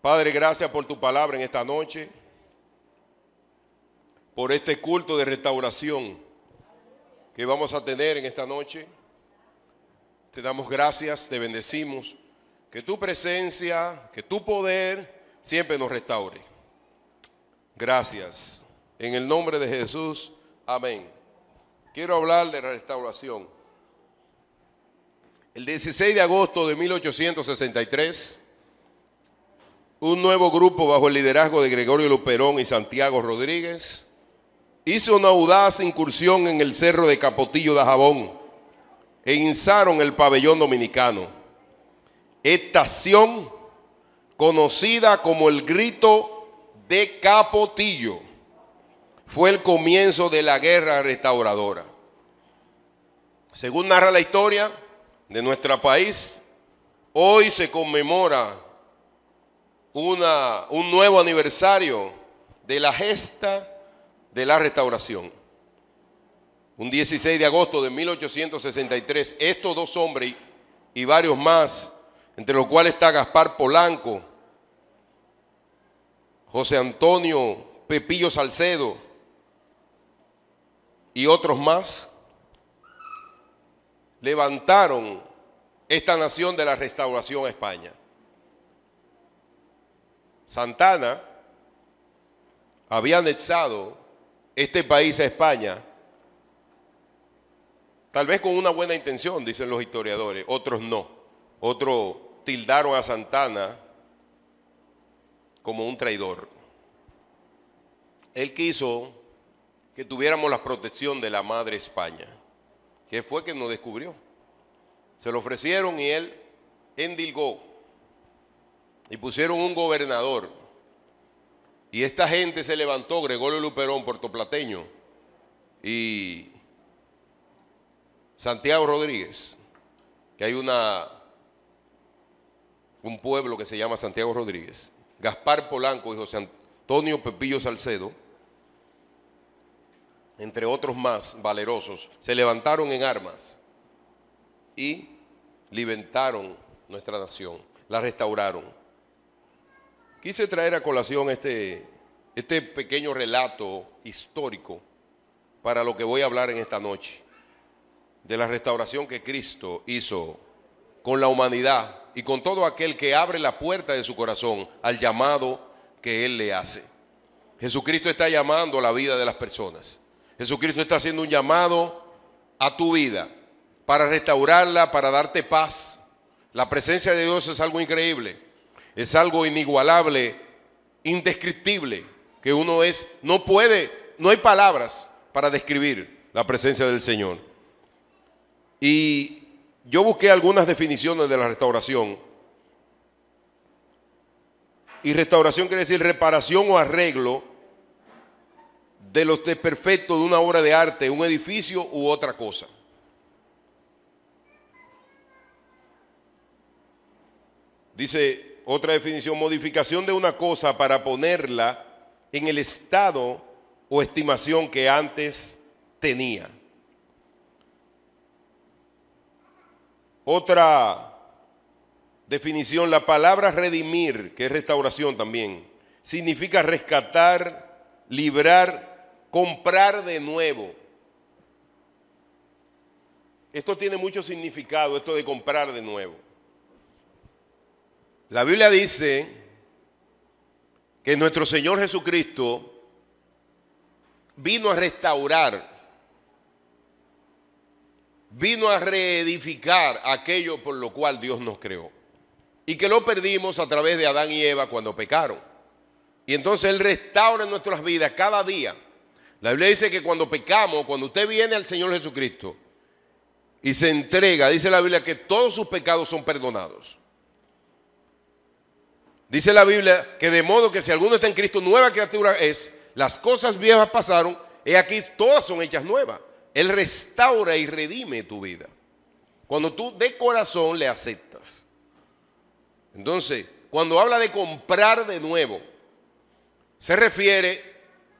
Padre, gracias por tu palabra en esta noche, por este culto de restauración que vamos a tener en esta noche. Te damos gracias, te bendecimos, que tu presencia, que tu poder siempre nos restaure. Gracias. En el nombre de Jesús, amén. Quiero hablar de la restauración. El 16 de agosto de 1863, un nuevo grupo bajo el liderazgo de Gregorio Luperón y Santiago Rodríguez hizo una audaz incursión en el cerro de Capotillo de Jabón e inzaron el pabellón dominicano. Estación conocida como el grito de Capotillo fue el comienzo de la guerra restauradora. Según narra la historia de nuestro país, hoy se conmemora una, un nuevo aniversario de la gesta de la restauración. Un 16 de agosto de 1863, estos dos hombres y varios más, entre los cuales está Gaspar Polanco, José Antonio Pepillo Salcedo y otros más, levantaron esta nación de la restauración a España. Santana había anexado este país a España, tal vez con una buena intención, dicen los historiadores, otros no. Otros tildaron a Santana como un traidor. Él quiso que tuviéramos la protección de la Madre España, que fue que nos descubrió. Se lo ofrecieron y él endilgó y pusieron un gobernador. Y esta gente se levantó, Gregorio Luperón, puertoplateño, y Santiago Rodríguez, que hay una, un pueblo que se llama Santiago Rodríguez, Gaspar Polanco y José Antonio Pepillo Salcedo, entre otros más valerosos, se levantaron en armas y libertaron nuestra nación, la restauraron. Quise traer a colación este, este pequeño relato histórico para lo que voy a hablar en esta noche, de la restauración que Cristo hizo con la humanidad y con todo aquel que abre la puerta de su corazón al llamado que Él le hace. Jesucristo está llamando a la vida de las personas. Jesucristo está haciendo un llamado a tu vida para restaurarla, para darte paz. La presencia de Dios es algo increíble es algo inigualable, indescriptible, que uno es, no puede, no hay palabras para describir la presencia del Señor. Y yo busqué algunas definiciones de la restauración. Y restauración quiere decir reparación o arreglo de los perfecto de una obra de arte, un edificio u otra cosa. Dice otra definición, modificación de una cosa para ponerla en el estado o estimación que antes tenía. Otra definición, la palabra redimir, que es restauración también, significa rescatar, librar, comprar de nuevo. Esto tiene mucho significado, esto de comprar de nuevo. La Biblia dice que nuestro Señor Jesucristo vino a restaurar, vino a reedificar aquello por lo cual Dios nos creó. Y que lo perdimos a través de Adán y Eva cuando pecaron. Y entonces Él restaura nuestras vidas cada día. La Biblia dice que cuando pecamos, cuando usted viene al Señor Jesucristo y se entrega, dice la Biblia que todos sus pecados son perdonados. Dice la Biblia que de modo que si alguno está en Cristo, nueva criatura es, las cosas viejas pasaron, y aquí todas son hechas nuevas. Él restaura y redime tu vida. Cuando tú de corazón le aceptas. Entonces, cuando habla de comprar de nuevo, se refiere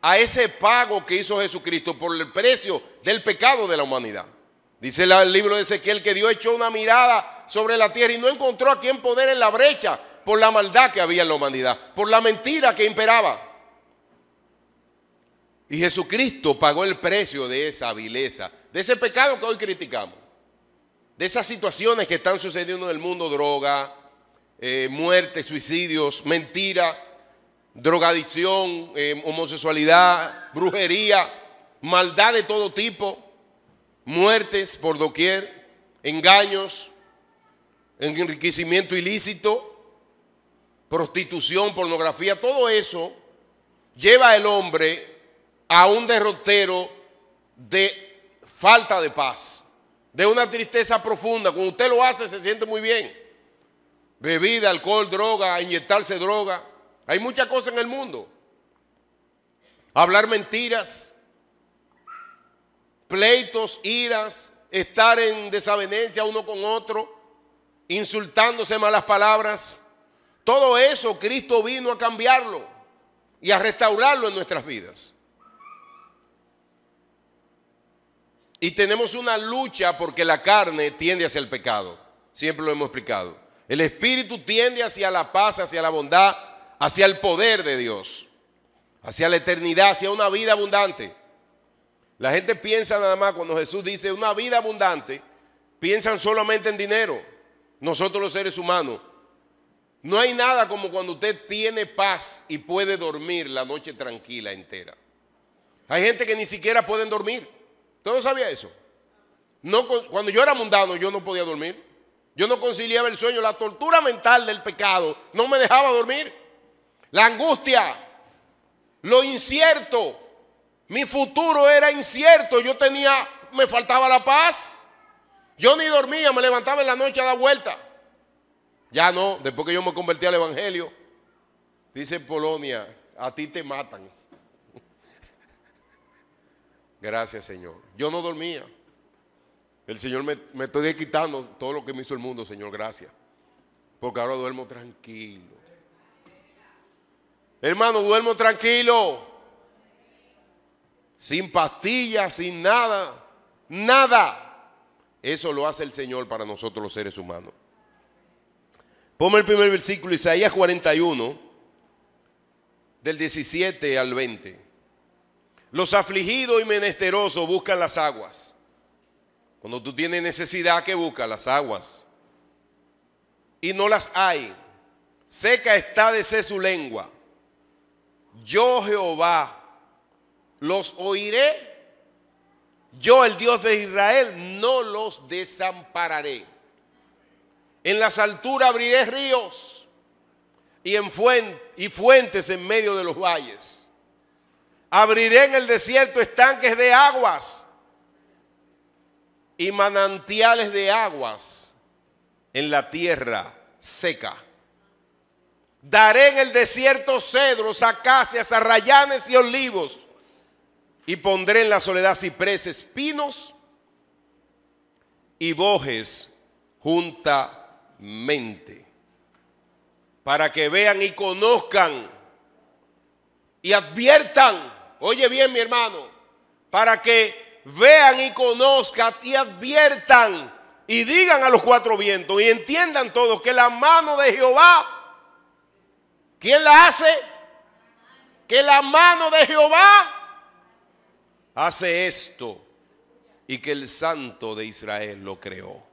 a ese pago que hizo Jesucristo por el precio del pecado de la humanidad. Dice el libro de Ezequiel que Dios echó una mirada sobre la tierra y no encontró a quien poner en la brecha por la maldad que había en la humanidad, por la mentira que imperaba. Y Jesucristo pagó el precio de esa vileza, de ese pecado que hoy criticamos, de esas situaciones que están sucediendo en el mundo, droga, eh, muerte, suicidios, mentira, drogadicción, eh, homosexualidad, brujería, maldad de todo tipo, muertes por doquier, engaños, enriquecimiento ilícito, prostitución, pornografía, todo eso lleva al hombre a un derrotero de falta de paz, de una tristeza profunda. Cuando usted lo hace se siente muy bien. Bebida, alcohol, droga, inyectarse droga. Hay muchas cosas en el mundo. Hablar mentiras, pleitos, iras, estar en desavenencia uno con otro, insultándose malas palabras. Todo eso Cristo vino a cambiarlo y a restaurarlo en nuestras vidas. Y tenemos una lucha porque la carne tiende hacia el pecado. Siempre lo hemos explicado. El espíritu tiende hacia la paz, hacia la bondad, hacia el poder de Dios, hacia la eternidad, hacia una vida abundante. La gente piensa nada más cuando Jesús dice una vida abundante, piensan solamente en dinero. Nosotros los seres humanos no hay nada como cuando usted tiene paz y puede dormir la noche tranquila entera. Hay gente que ni siquiera pueden dormir. ¿Usted no sabía eso? cuando yo era mundano yo no podía dormir. Yo no conciliaba el sueño. La tortura mental del pecado no me dejaba dormir. La angustia, lo incierto. Mi futuro era incierto. Yo tenía, me faltaba la paz. Yo ni dormía, me levantaba en la noche a dar vuelta. Ya no, después que yo me convertí al Evangelio, dice Polonia, a ti te matan. Gracias Señor. Yo no dormía. El Señor me, me estoy quitando todo lo que me hizo el mundo, Señor, gracias. Porque ahora duermo tranquilo. Hermano, duermo tranquilo. Sin pastillas, sin nada. Nada. Eso lo hace el Señor para nosotros los seres humanos. Ponme el primer versículo, Isaías 41, del 17 al 20. Los afligidos y menesterosos buscan las aguas. Cuando tú tienes necesidad, que buscas? Las aguas. Y no las hay. Seca está de ser su lengua. Yo Jehová los oiré. Yo el Dios de Israel no los desampararé. En las alturas abriré ríos y, en fuentes, y fuentes en medio de los valles. Abriré en el desierto estanques de aguas y manantiales de aguas en la tierra seca. Daré en el desierto cedros, acacias, arrayanes y olivos. Y pondré en la soledad cipreses, pinos y bojes junta mente, para que vean y conozcan y adviertan, oye bien mi hermano, para que vean y conozcan y adviertan y digan a los cuatro vientos y entiendan todos que la mano de Jehová, ¿quién la hace? Que la mano de Jehová hace esto y que el santo de Israel lo creó.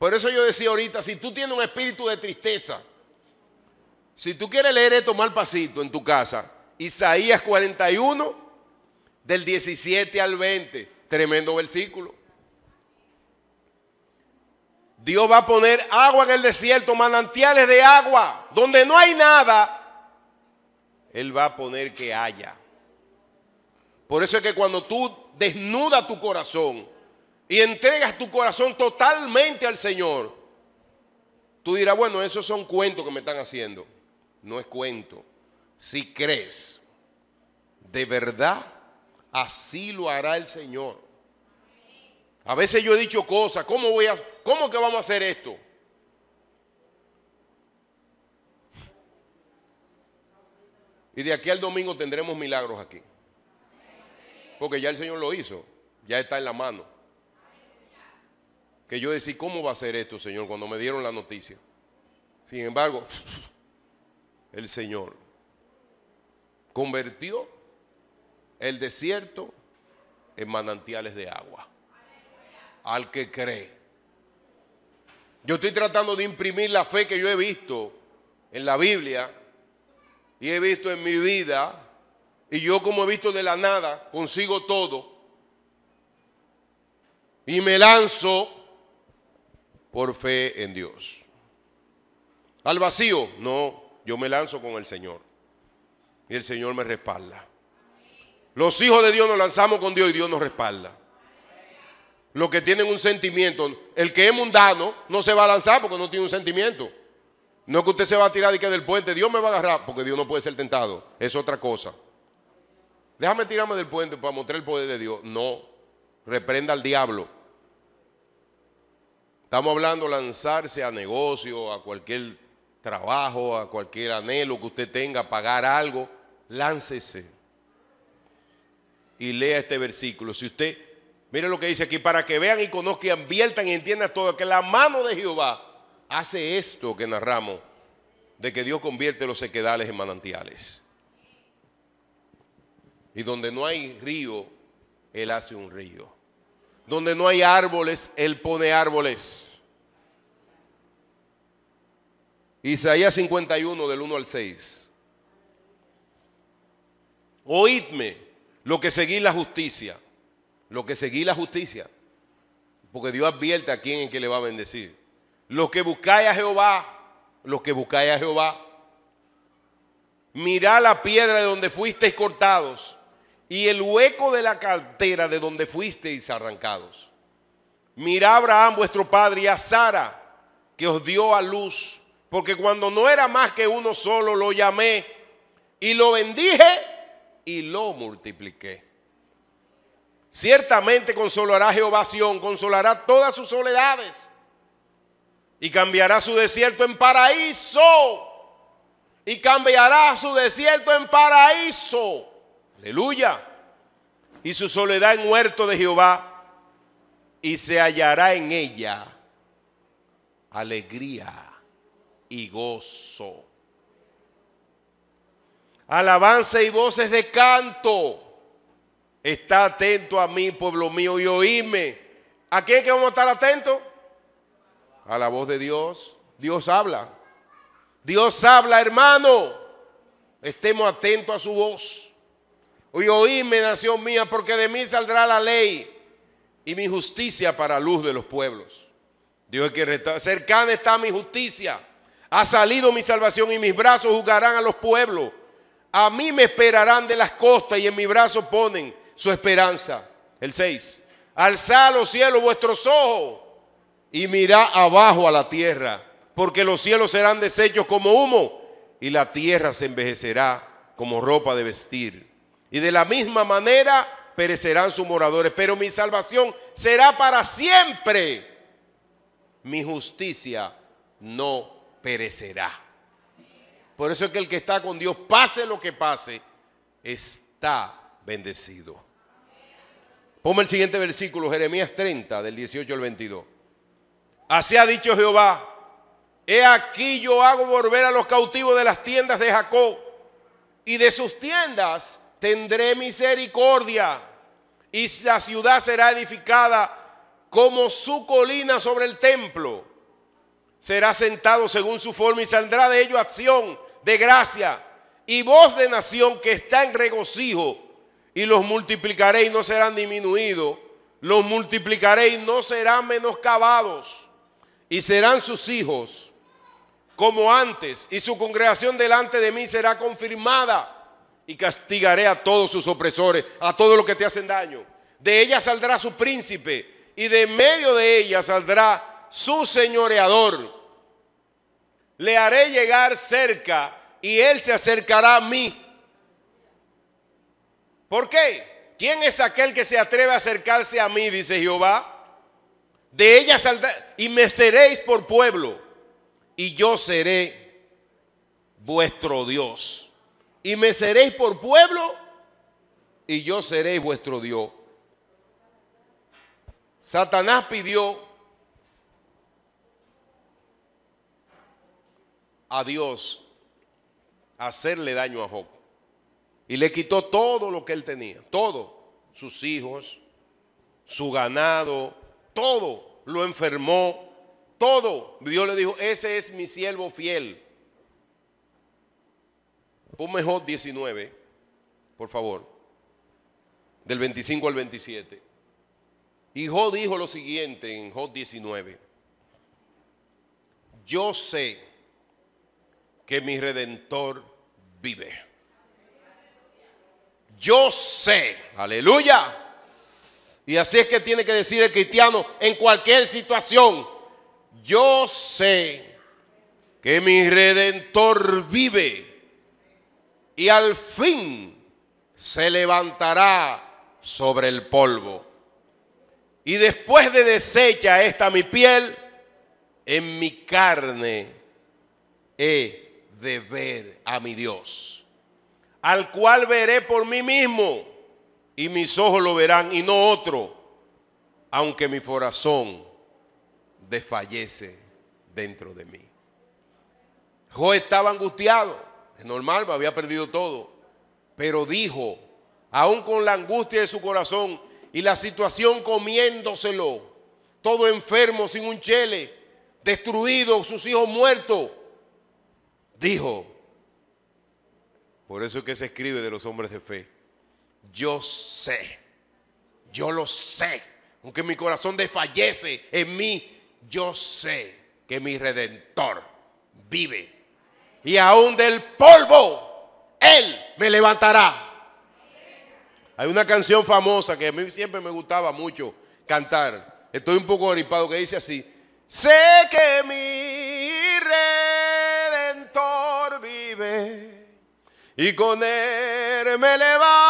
Por eso yo decía ahorita, si tú tienes un espíritu de tristeza, si tú quieres leer esto mal pasito en tu casa, Isaías 41, del 17 al 20, tremendo versículo. Dios va a poner agua en el desierto, manantiales de agua, donde no hay nada, Él va a poner que haya. Por eso es que cuando tú desnudas tu corazón, y entregas tu corazón totalmente al Señor, tú dirás, bueno, esos son cuentos que me están haciendo. No es cuento. Si crees, de verdad, así lo hará el Señor. A veces yo he dicho cosas, ¿cómo voy a, que vamos a hacer esto? Y de aquí al domingo tendremos milagros aquí. Porque ya el Señor lo hizo, ya está en la mano que yo decía, ¿cómo va a ser esto, Señor? Cuando me dieron la noticia. Sin embargo, el Señor convirtió el desierto en manantiales de agua. Al que cree. Yo estoy tratando de imprimir la fe que yo he visto en la Biblia y he visto en mi vida. Y yo como he visto de la nada, consigo todo. Y me lanzo por fe en Dios. Al vacío, no, yo me lanzo con el Señor. Y el Señor me respalda. Los hijos de Dios nos lanzamos con Dios y Dios nos respalda. Los que tienen un sentimiento, el que es mundano no se va a lanzar porque no tiene un sentimiento. No es que usted se va a tirar y que del puente Dios me va a agarrar porque Dios no puede ser tentado. Es otra cosa. Déjame tirarme del puente para mostrar el poder de Dios. No, reprenda al diablo. Estamos hablando lanzarse a negocio, a cualquier trabajo, a cualquier anhelo que usted tenga, pagar algo, láncese. Y lea este versículo. Si usted, mire lo que dice aquí, para que vean y conozcan, viertan y entiendan todo, que la mano de Jehová hace esto que narramos, de que Dios convierte los sequedales en manantiales. Y donde no hay río, Él hace un río. Donde no hay árboles, Él pone árboles. Isaías 51 del 1 al 6. Oídme lo que seguí la justicia, lo que seguí la justicia, porque Dios advierte a quien en que le va a bendecir. Lo que buscáis a Jehová, los que buscáis a Jehová, mirá la piedra de donde fuisteis cortados y el hueco de la cartera de donde fuisteis arrancados. Mirá Abraham vuestro padre y a Sara que os dio a luz, porque cuando no era más que uno solo lo llamé y lo bendije y lo multipliqué. Ciertamente consolará Jehová consolará todas sus soledades y cambiará su desierto en paraíso. Y cambiará su desierto en paraíso. Aleluya. Y su soledad en huerto de Jehová. Y se hallará en ella alegría y gozo. Alabanza y voces de canto. Está atento a mí, pueblo mío, y oíme. ¿A quién que vamos a estar atentos? A la voz de Dios. Dios habla. Dios habla, hermano. Estemos atentos a su voz. Y oíme, nación mía, porque de mí saldrá la ley y mi justicia para luz de los pueblos. Dios que cercana está mi justicia. Ha salido mi salvación y mis brazos juzgarán a los pueblos. A mí me esperarán de las costas y en mi brazo ponen su esperanza. El 6. Alza los cielos vuestros ojos y mirad abajo a la tierra, porque los cielos serán deshechos como humo y la tierra se envejecerá como ropa de vestir. Y de la misma manera perecerán sus moradores. Pero mi salvación será para siempre. Mi justicia no perecerá. Por eso es que el que está con Dios, pase lo que pase, está bendecido. Ponme el siguiente versículo, Jeremías 30, del 18 al 22. Así ha dicho Jehová, he aquí yo hago volver a los cautivos de las tiendas de Jacob y de sus tiendas tendré misericordia y la ciudad será edificada como su colina sobre el templo. Será sentado según su forma y saldrá de ello acción de gracia y voz de nación que está en regocijo. Y los multiplicaré y no serán disminuidos. Los multiplicaré y no serán menoscabados. Y serán sus hijos como antes. Y su congregación delante de mí será confirmada y castigaré a todos sus opresores, a todos los que te hacen daño. De ella saldrá su príncipe y de medio de ella saldrá su señoreador. Le haré llegar cerca y él se acercará a mí. ¿Por qué? ¿Quién es aquel que se atreve a acercarse a mí? Dice Jehová. De ella saldrá y me seréis por pueblo y yo seré vuestro Dios y me seréis por pueblo y yo seré vuestro Dios. Satanás pidió a Dios hacerle daño a Job y le quitó todo lo que él tenía, todo, sus hijos, su ganado, todo, lo enfermó, todo. Dios le dijo, ese es mi siervo fiel Ponme Job 19, por favor, del 25 al 27. Y Job dijo lo siguiente en Job 19. Yo sé que mi redentor vive. Yo sé, aleluya. Y así es que tiene que decir el cristiano en cualquier situación, yo sé que mi redentor vive y al fin se levantará sobre el polvo. Y después de deshecha esta mi piel, en mi carne he de ver a mi Dios, al cual veré por mí mismo, y mis ojos lo verán y no otro, aunque mi corazón desfallece dentro de mí. Yo estaba angustiado. Es normal, había perdido todo. Pero dijo, aún con la angustia de su corazón y la situación comiéndoselo, todo enfermo, sin un chele, destruido, sus hijos muertos, dijo, por eso es que se escribe de los hombres de fe, yo sé, yo lo sé, aunque mi corazón desfallece en mí, yo sé que mi redentor vive y aún del polvo, Él me levantará. Hay una canción famosa que a mí siempre me gustaba mucho cantar. Estoy un poco gripado que dice así. Sé que mi redentor vive y con él me levantará.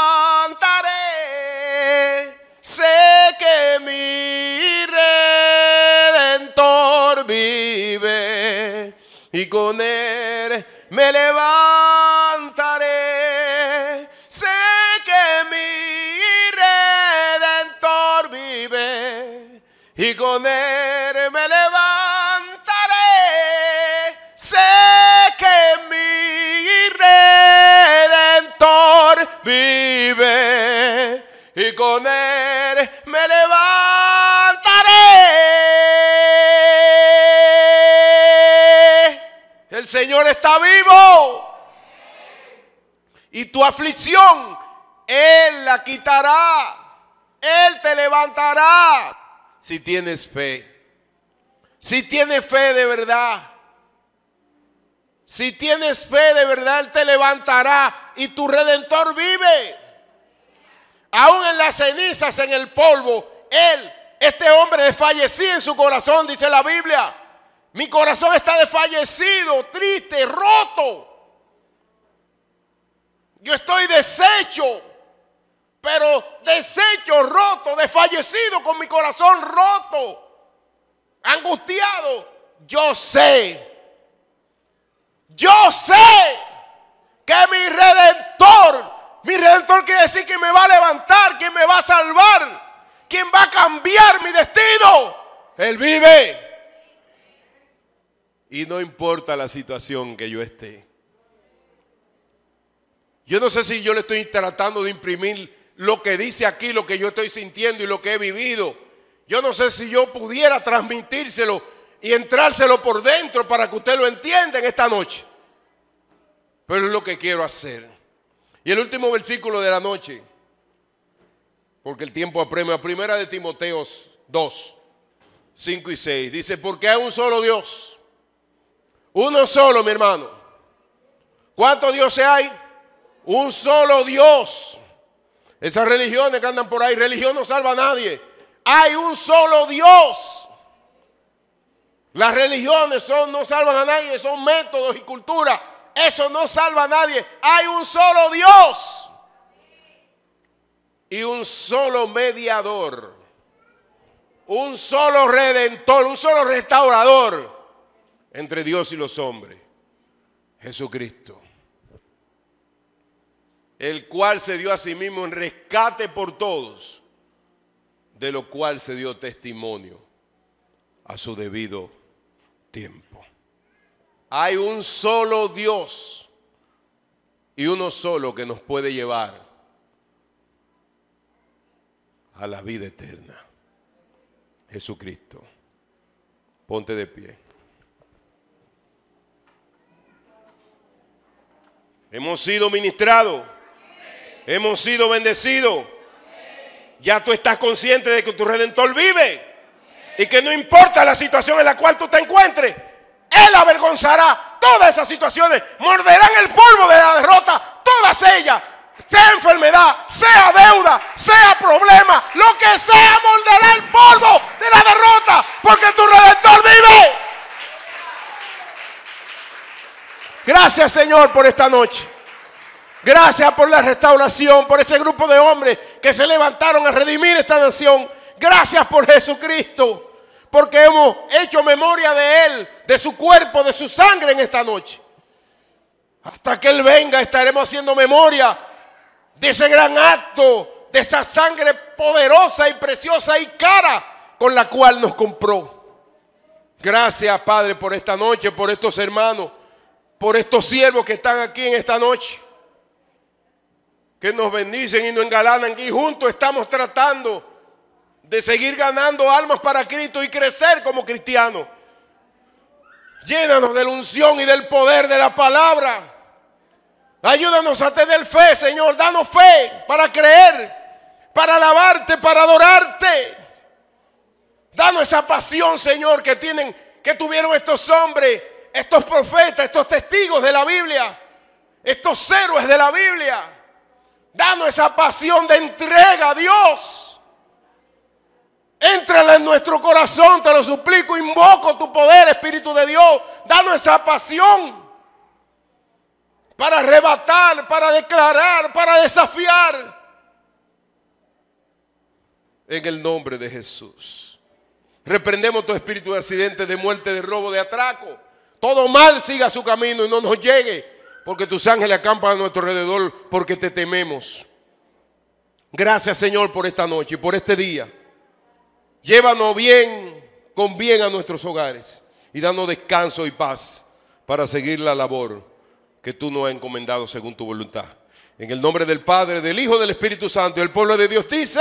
con él me levantaré. Sé que mi redentor vive y con él. El Señor está vivo. Y tu aflicción, Él la quitará. Él te levantará. Si tienes fe. Si tienes fe de verdad. Si tienes fe de verdad, Él te levantará y tu redentor vive. Aún en las cenizas, en el polvo, Él, este hombre desfallecía en su corazón, dice la Biblia. Mi corazón está desfallecido, triste, roto. Yo estoy deshecho, pero deshecho, roto, desfallecido, con mi corazón roto, angustiado. Yo sé, yo sé que mi redentor, mi redentor quiere decir que me va a levantar, que me va a salvar, quien va a cambiar mi destino. Él vive. Y no importa la situación que yo esté. Yo no sé si yo le estoy tratando de imprimir lo que dice aquí, lo que yo estoy sintiendo y lo que he vivido. Yo no sé si yo pudiera transmitírselo y entrárselo por dentro para que usted lo entienda en esta noche. Pero es lo que quiero hacer. Y el último versículo de la noche, porque el tiempo apremia, primera de Timoteos 2, 5 y 6, dice, porque hay un solo Dios uno solo, mi hermano. ¿Cuántos dioses hay? Un solo Dios. Esas religiones que andan por ahí, religión no salva a nadie. Hay un solo Dios. Las religiones son, no salvan a nadie, son métodos y cultura. Eso no salva a nadie. Hay un solo Dios. Y un solo mediador. Un solo redentor, un solo restaurador entre Dios y los hombres, Jesucristo, el cual se dio a sí mismo en rescate por todos, de lo cual se dio testimonio a su debido tiempo. Hay un solo Dios y uno solo que nos puede llevar a la vida eterna. Jesucristo. Ponte de pie. Hemos sido ministrados. Hemos sido bendecidos. Ya tú estás consciente de que tu redentor vive. Y que no importa la situación en la cual tú te encuentres, Él avergonzará todas esas situaciones. Morderán el polvo de la derrota, todas ellas. Sea enfermedad, sea deuda, sea problema, lo que sea, morderá el polvo de la derrota. Porque tu redentor vive. Gracias Señor por esta noche. Gracias por la restauración, por ese grupo de hombres que se levantaron a redimir esta nación. Gracias por Jesucristo, porque hemos hecho memoria de Él, de su cuerpo, de su sangre en esta noche. Hasta que Él venga estaremos haciendo memoria de ese gran acto, de esa sangre poderosa y preciosa y cara con la cual nos compró. Gracias Padre por esta noche, por estos hermanos por estos siervos que están aquí en esta noche, que nos bendicen y nos engalanan y juntos estamos tratando de seguir ganando almas para Cristo y crecer como cristianos. Llénanos de la unción y del poder de la palabra. Ayúdanos a tener fe, Señor. Danos fe para creer, para alabarte, para adorarte. Danos esa pasión, Señor, que tienen, que tuvieron estos hombres estos profetas, estos testigos de la Biblia, estos héroes de la Biblia, danos esa pasión de entrega a Dios. Entra en nuestro corazón, te lo suplico, invoco tu poder, Espíritu de Dios. Danos esa pasión para arrebatar, para declarar, para desafiar. En el nombre de Jesús. Reprendemos tu espíritu de accidente, de muerte, de robo, de atraco todo mal siga su camino y no nos llegue, porque tus ángeles acampan a nuestro alrededor porque te tememos. Gracias Señor por esta noche y por este día. Llévanos bien, con bien a nuestros hogares y danos descanso y paz para seguir la labor que tú nos has encomendado según tu voluntad. En el nombre del Padre, del Hijo, del Espíritu Santo, el pueblo de Dios dice...